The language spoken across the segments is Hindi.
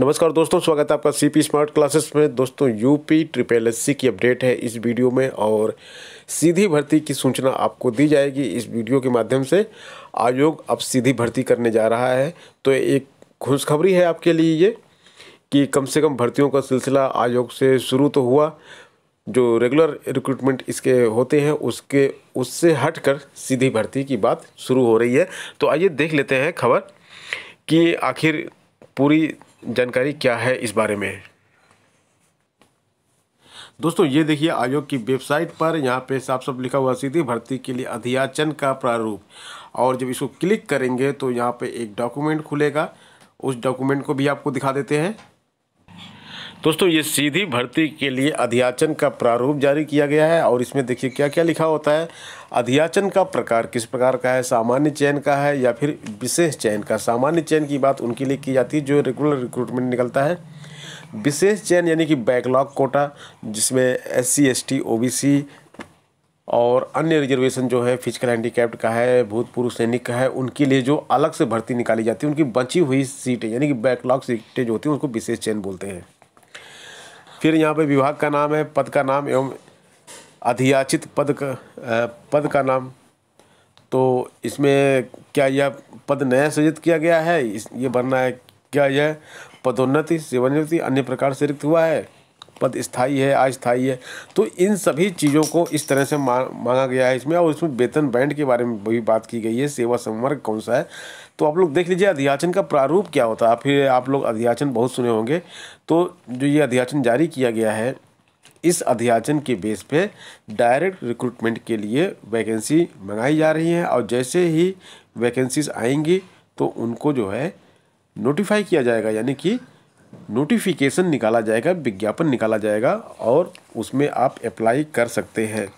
नमस्कार दोस्तों स्वागत है आपका सीपी स्मार्ट क्लासेस में दोस्तों यूपी ट्रिपल एस की अपडेट है इस वीडियो में और सीधी भर्ती की सूचना आपको दी जाएगी इस वीडियो के माध्यम से आयोग अब सीधी भर्ती करने जा रहा है तो एक खुशखबरी है आपके लिए ये कि कम से कम भर्तियों का सिलसिला आयोग से शुरू तो हुआ जो रेगुलर रिक्रूटमेंट इसके होते हैं उसके उससे हट सीधी भर्ती की बात शुरू हो रही है तो आइए देख लेते हैं खबर कि आखिर पूरी जानकारी क्या है इस बारे में दोस्तों ये देखिए आयोग की वेबसाइट पर यहाँ पे साफ साफ लिखा हुआ सीधी भर्ती के लिए अध्याचन का प्रारूप और जब इसको क्लिक करेंगे तो यहाँ पे एक डॉक्यूमेंट खुलेगा उस डॉक्यूमेंट को भी आपको दिखा देते हैं दोस्तों ये सीधी भर्ती के लिए अध्याचन का प्रारूप जारी किया गया है और इसमें देखिए क्या क्या लिखा होता है अध्याचन का प्रकार किस प्रकार का है सामान्य चयन का है या फिर विशेष चयन का सामान्य चयन की बात उनके लिए की जाती है जो रेगुलर रिक्रूटमेंट निकलता है विशेष चयन यानी कि बैकलॉग कोटा जिसमें S C S T O B C और अन्य रिजर्वेशन जो है फिजिकल कैप्ट का है भूतपूर्व सैनिक का है उनके लिए जो अलग से भर्ती निकाली जाती है उनकी बची हुई सीटें यानी कि बैकलॉग सीटें जो होती हैं उसको विशेष चयन बोलते हैं फिर यहाँ पे विभाग का नाम है पद का नाम एवं अधियाचित पद का पद का नाम तो इसमें क्या यह पद नया सृजित किया गया है इस ये बनना है क्या यह पदोन्नति सेवानिवृत्ति अन्य प्रकार से रिक्त हुआ है पद स्थाई है अस्थाई है तो इन सभी चीज़ों को इस तरह से मांगा गया है इसमें और इसमें वेतन बैंड के बारे में भी बात की गई है सेवा संवर्ग कौन सा है तो आप लोग देख लीजिए अध्याचन का प्रारूप क्या होता है फिर आप लोग अध्याचन बहुत सुने होंगे तो जो ये अध्याचन जारी किया गया है इस अध्याचन के बेस पे डायरेक्ट रिक्रूटमेंट के लिए वैकेंसी मंगाई जा रही है और जैसे ही वैकेंसीज आएंगी तो उनको जो है नोटिफाई किया जाएगा यानी कि नोटिफिकेशन निकाला जाएगा विज्ञापन निकाला जाएगा और उसमें आप अप्लाई कर सकते हैं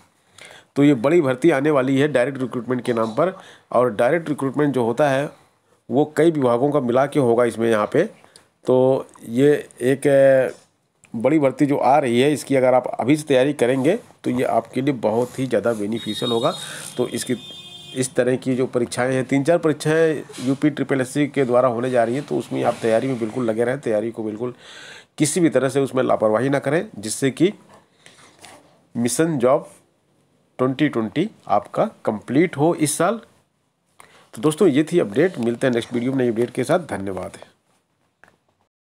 तो ये बड़ी भर्ती आने वाली है डायरेक्ट रिक्रूटमेंट के नाम पर और डायरेक्ट रिक्रूटमेंट जो होता है वो कई विभागों का मिला के होगा इसमें यहाँ पे तो ये एक बड़ी भर्ती जो आ रही है इसकी अगर आप अभी से तैयारी करेंगे तो ये आपके लिए बहुत ही ज़्यादा बेनिफिशियल होगा तो इसकी इस तरह की जो परीक्षाएं हैं तीन चार परीक्षाएं यूपी ट्रिपल एस के द्वारा होने जा रही हैं तो उसमें आप तैयारी में बिल्कुल लगे रहें तैयारी को बिल्कुल किसी भी तरह से उसमें लापरवाही ना करें जिससे कि मिशन जॉब 2020 आपका कंप्लीट हो इस साल तो दोस्तों ये थी अपडेट मिलते हैं नेक्स्ट वीडियो में नई अपडेट के साथ धन्यवाद